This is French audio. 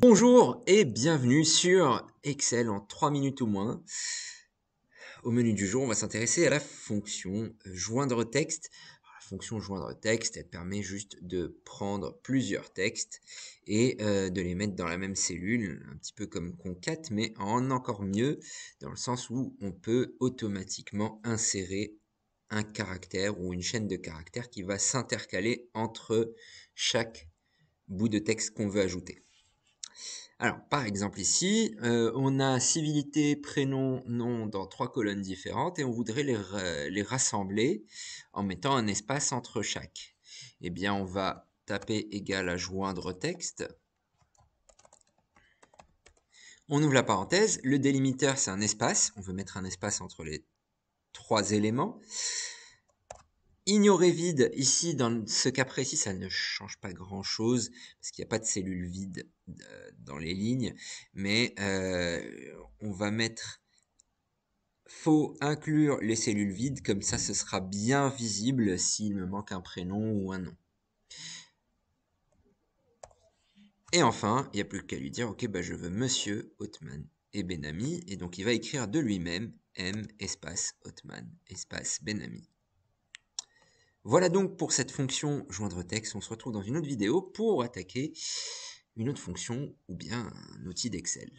Bonjour et bienvenue sur Excel en 3 minutes ou moins. Au menu du jour, on va s'intéresser à la fonction joindre texte. la fonction joindre texte, elle permet juste de prendre plusieurs textes et euh, de les mettre dans la même cellule, un petit peu comme concat, mais en encore mieux, dans le sens où on peut automatiquement insérer un caractère ou une chaîne de caractères qui va s'intercaler entre chaque bout de texte qu'on veut ajouter. Alors, par exemple ici, euh, on a civilité, prénom, nom dans trois colonnes différentes et on voudrait les, les rassembler en mettant un espace entre chaque. Eh bien, on va taper égal à joindre texte. On ouvre la parenthèse. Le délimiteur, c'est un espace. On veut mettre un espace entre les trois éléments. Ignorer vide, ici, dans ce cas précis, ça ne change pas grand-chose, parce qu'il n'y a pas de cellules vides euh, dans les lignes, mais euh, on va mettre faut inclure les cellules vides, comme ça ce sera bien visible s'il me manque un prénom ou un nom. Et enfin, il n'y a plus qu'à lui dire, ok, bah, je veux Monsieur otman et Benami, et donc il va écrire de lui-même M espace otman espace Benami. Voilà donc pour cette fonction joindre texte. On se retrouve dans une autre vidéo pour attaquer une autre fonction ou bien un outil d'Excel.